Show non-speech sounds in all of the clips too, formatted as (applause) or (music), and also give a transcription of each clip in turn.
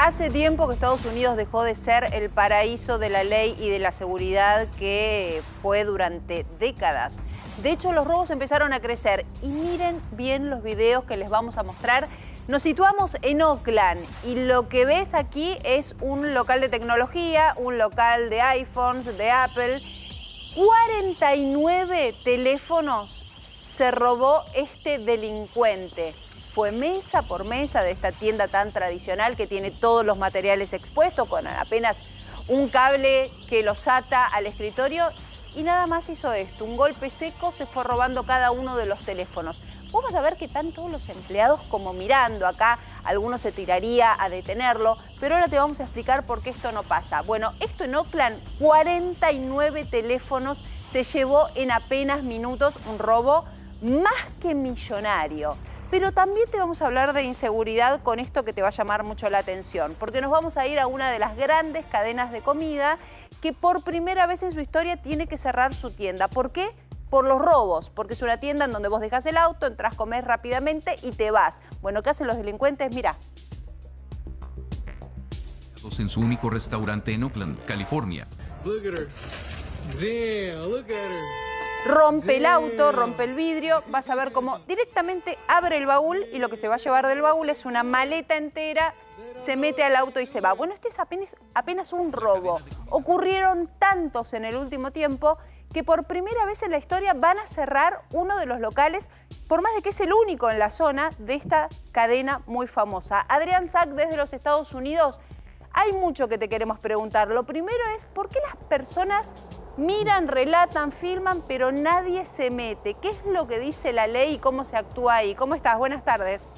Hace tiempo que Estados Unidos dejó de ser el paraíso de la ley y de la seguridad que fue durante décadas. De hecho, los robos empezaron a crecer y miren bien los videos que les vamos a mostrar. Nos situamos en Oakland y lo que ves aquí es un local de tecnología, un local de iPhones, de Apple. 49 teléfonos se robó este delincuente fue mesa por mesa de esta tienda tan tradicional que tiene todos los materiales expuestos con apenas un cable que los ata al escritorio y nada más hizo esto, un golpe seco, se fue robando cada uno de los teléfonos. Vamos a ver que están todos los empleados como mirando acá, algunos se tiraría a detenerlo, pero ahora te vamos a explicar por qué esto no pasa. Bueno, esto en Oakland, 49 teléfonos se llevó en apenas minutos un robo más que millonario. Pero también te vamos a hablar de inseguridad con esto que te va a llamar mucho la atención, porque nos vamos a ir a una de las grandes cadenas de comida que por primera vez en su historia tiene que cerrar su tienda. ¿Por qué? Por los robos, porque es una tienda en donde vos dejas el auto, entras, comes rápidamente y te vas. Bueno, ¿qué hacen los delincuentes? Mirá. en su único restaurante en Oakland, California. Damn, look at rompe el auto, rompe el vidrio, vas a ver cómo directamente abre el baúl y lo que se va a llevar del baúl es una maleta entera, se mete al auto y se va. Bueno, este es apenas, apenas un robo. Ocurrieron tantos en el último tiempo que por primera vez en la historia van a cerrar uno de los locales, por más de que es el único en la zona de esta cadena muy famosa. Adrián Sack desde los Estados Unidos hay mucho que te queremos preguntar. Lo primero es, ¿por qué las personas miran, relatan, firman, pero nadie se mete? ¿Qué es lo que dice la ley y cómo se actúa ahí? ¿Cómo estás? Buenas tardes.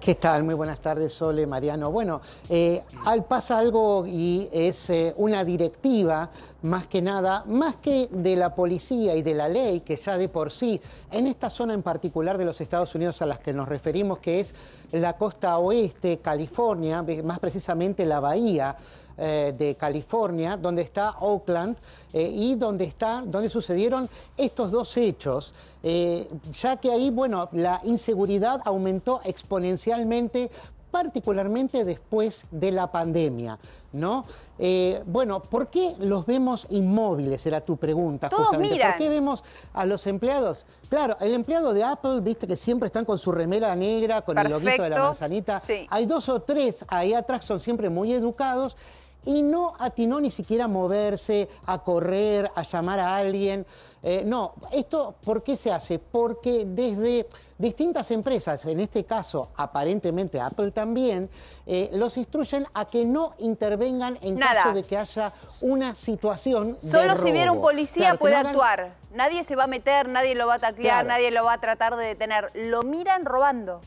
¿Qué tal? Muy buenas tardes, Sole, Mariano. Bueno, eh, al, pasa algo y es eh, una directiva más que nada, más que de la policía y de la ley, que ya de por sí, en esta zona en particular de los Estados Unidos a las que nos referimos, que es la costa oeste, California, más precisamente la bahía, eh, de California, donde está Oakland eh, y donde, está, donde sucedieron estos dos hechos, eh, ya que ahí, bueno, la inseguridad aumentó exponencialmente particularmente después de la pandemia, ¿no? Eh, bueno, ¿por qué los vemos inmóviles? Era tu pregunta, Todos justamente. ¿Por qué vemos a los empleados? Claro, el empleado de Apple, viste que siempre están con su remera negra, con el loguito de la manzanita. Hay dos o tres ahí atrás, son siempre muy educados y no atinó ni siquiera a moverse, a correr, a llamar a alguien. Eh, no, esto, ¿por qué se hace? Porque desde distintas empresas, en este caso aparentemente Apple también, eh, los instruyen a que no intervengan en caso de que haya una situación. Solo si viera un policía puede actuar. Nadie se va a meter, nadie lo va a taclear, nadie lo va a tratar de detener. Lo miran robando.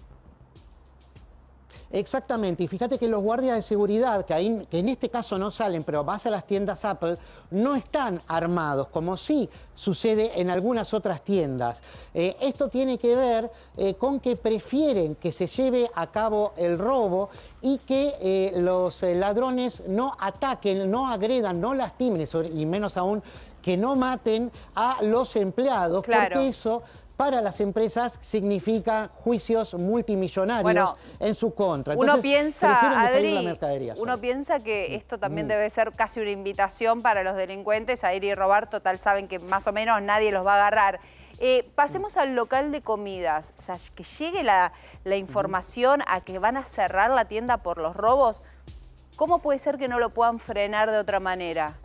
Exactamente, y fíjate que los guardias de seguridad, que, hay, en este caso no salen, pero vas a las tiendas Apple, no están armados, como sí sucede en algunas otras tiendas. Eh, esto tiene que ver eh, con que prefieren que se lleve a cabo el robo y que eh, los ladrones no ataquen, no agredan, no lastimen, y menos aún que no maten a los empleados, porque eso para las empresas significa juicios multimillonarios en su contra. uno piensa, Adri, uno piensa que esto también mm. debe ser casi una invitación para los delincuentes a ir y robar, total saben que más o menos nadie los va a agarrar. Eh, pasemos al local de comidas, o sea, que llegue la información a que van a cerrar la tienda por los robos, ¿cómo puede ser que no lo puedan frenar de otra manera?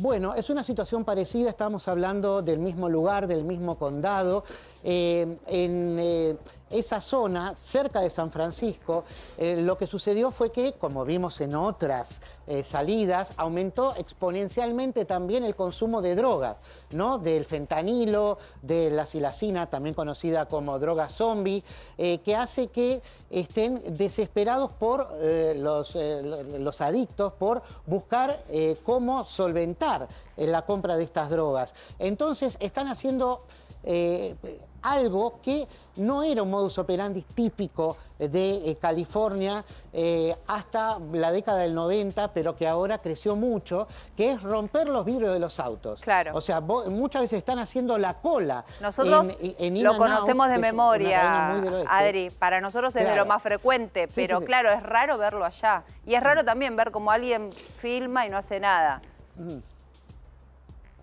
Bueno, es una situación parecida, estamos hablando del mismo lugar, del mismo condado. Eh, en eh, esa zona, cerca de San Francisco, eh, lo que sucedió fue que, como vimos en otras salidas, aumentó exponencialmente también el consumo de drogas, ¿no? Del fentanilo, de la silacina, también conocida como droga zombie, que hace que estén desesperados por los, los, adictos, por buscar cómo solventar la compra de estas drogas. Entonces, están haciendo eh, algo que no era un modus operandi típico de eh, California eh, hasta la década del 90, pero que ahora creció mucho, que es romper los vidrios de los autos. Claro. O sea, muchas veces están haciendo la cola. Nosotros lo conocemos de memoria, Adri. Para nosotros es de lo más frecuente, pero claro, es raro verlo allá. Y es raro también ver cómo alguien filma y no hace nada. Mm.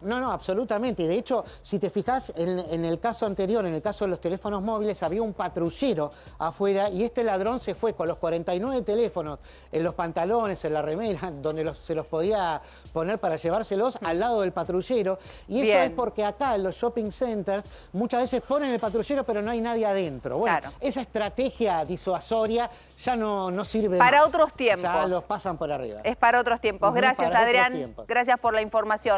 No, no, absolutamente. Y de hecho, si te fijas, en, el caso anterior, en el caso de los teléfonos móviles, había un patrullero afuera y este ladrón se fue con los 49 teléfonos en los pantalones, en la remera, (laughs) donde se los podía poner para llevárselos mm. al lado del patrullero. Y eso es porque acá en los shopping centers muchas veces ponen el patrullero pero no hay nadie adentro. Bueno, esa estrategia disuasoria ya no, no sirve Para otros tiempos. Ya los pasan por arriba. Es para otros tiempos. Gracias, Adrián. Gracias por la información.